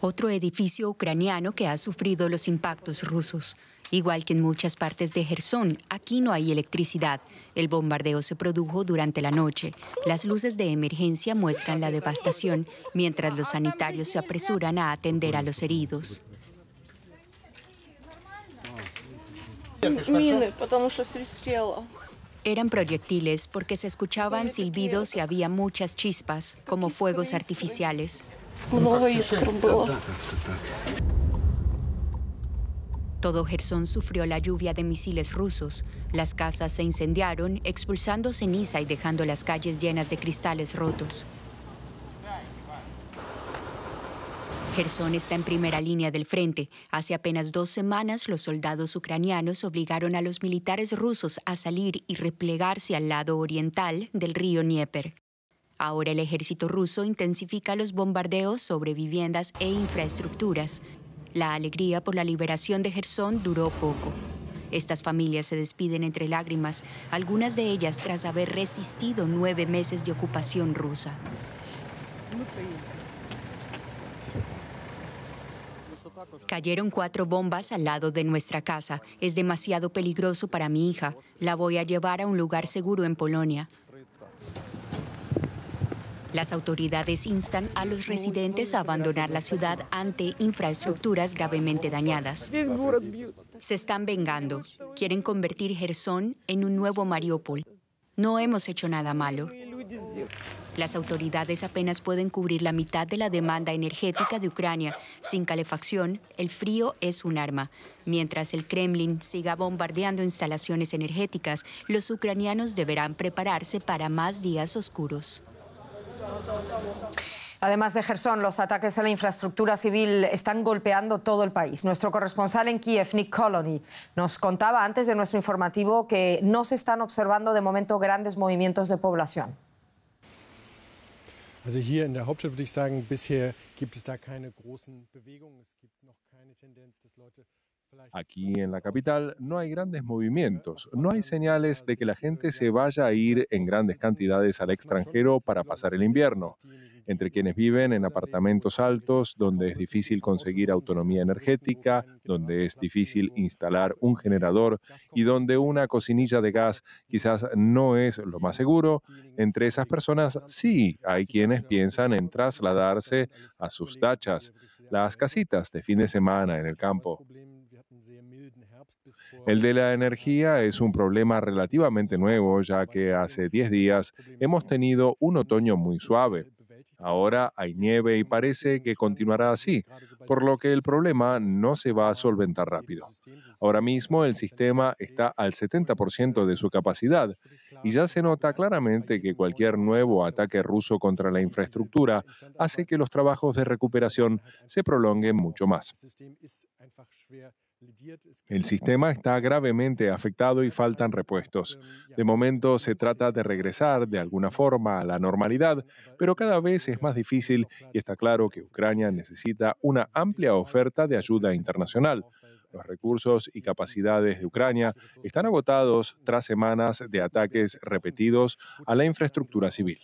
Otro edificio ucraniano que ha sufrido los impactos rusos. Igual que en muchas partes de Gerson, aquí no hay electricidad. El bombardeo se produjo durante la noche. Las luces de emergencia muestran la devastación, mientras los sanitarios se apresuran a atender a los heridos. Eran proyectiles porque se escuchaban silbidos y había muchas chispas, como fuegos ¿eh? artificiales. Todo Gerson sufrió la lluvia de misiles rusos. Las casas se incendiaron, expulsando ceniza y dejando las calles llenas de cristales rotos. Gerson está en primera línea del frente. Hace apenas dos semanas, los soldados ucranianos obligaron a los militares rusos a salir y replegarse al lado oriental del río Dnieper. Ahora el ejército ruso intensifica los bombardeos sobre viviendas e infraestructuras. La alegría por la liberación de Gerson duró poco. Estas familias se despiden entre lágrimas, algunas de ellas tras haber resistido nueve meses de ocupación rusa. Cayeron cuatro bombas al lado de nuestra casa. Es demasiado peligroso para mi hija. La voy a llevar a un lugar seguro en Polonia. Las autoridades instan a los residentes a abandonar la ciudad ante infraestructuras gravemente dañadas. Se están vengando. Quieren convertir Gerson en un nuevo Mariupol. No hemos hecho nada malo. Las autoridades apenas pueden cubrir la mitad de la demanda energética de Ucrania. Sin calefacción, el frío es un arma. Mientras el Kremlin siga bombardeando instalaciones energéticas, los ucranianos deberán prepararse para más días oscuros. Además de Gerson, los ataques a la infraestructura civil están golpeando todo el país. Nuestro corresponsal en Kiev, Nick Colony, nos contaba antes de nuestro informativo que no se están observando de momento grandes movimientos de población. Aquí en la capital no hay grandes movimientos, no hay señales de que la gente se vaya a ir en grandes cantidades al extranjero para pasar el invierno entre quienes viven en apartamentos altos, donde es difícil conseguir autonomía energética, donde es difícil instalar un generador y donde una cocinilla de gas quizás no es lo más seguro, entre esas personas sí hay quienes piensan en trasladarse a sus tachas, las casitas de fin de semana en el campo. El de la energía es un problema relativamente nuevo, ya que hace 10 días hemos tenido un otoño muy suave. Ahora hay nieve y parece que continuará así, por lo que el problema no se va a solventar rápido. Ahora mismo el sistema está al 70% de su capacidad y ya se nota claramente que cualquier nuevo ataque ruso contra la infraestructura hace que los trabajos de recuperación se prolonguen mucho más. El sistema está gravemente afectado y faltan repuestos. De momento se trata de regresar de alguna forma a la normalidad, pero cada vez es más difícil y está claro que Ucrania necesita una amplia oferta de ayuda internacional. Los recursos y capacidades de Ucrania están agotados tras semanas de ataques repetidos a la infraestructura civil.